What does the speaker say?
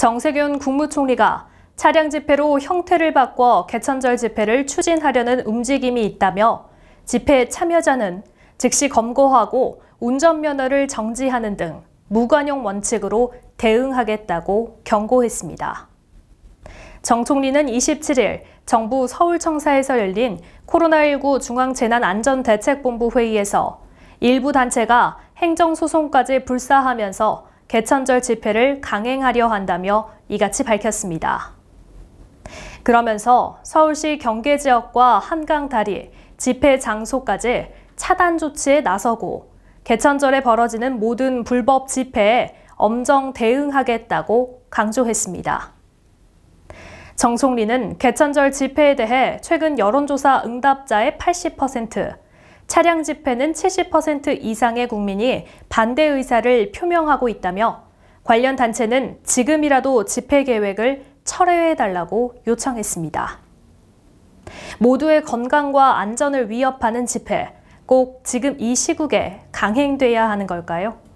정세균 국무총리가 차량 집회로 형태를 바꿔 개천절 집회를 추진하려는 움직임이 있다며 집회 참여자는 즉시 검거하고 운전면허를 정지하는 등 무관용 원칙으로 대응하겠다고 경고했습니다. 정 총리는 27일 정부 서울청사에서 열린 코로나19 중앙재난안전대책본부 회의에서 일부 단체가 행정소송까지 불사하면서 개천절 집회를 강행하려 한다며 이같이 밝혔습니다. 그러면서 서울시 경계 지역과 한강 다리, 집회 장소까지 차단 조치에 나서고 개천절에 벌어지는 모든 불법 집회에 엄정 대응하겠다고 강조했습니다. 정총리는 개천절 집회에 대해 최근 여론조사 응답자의 80%, 차량 집회는 70% 이상의 국민이 반대 의사를 표명하고 있다며 관련 단체는 지금이라도 집회 계획을 철회해달라고 요청했습니다. 모두의 건강과 안전을 위협하는 집회, 꼭 지금 이 시국에 강행돼야 하는 걸까요?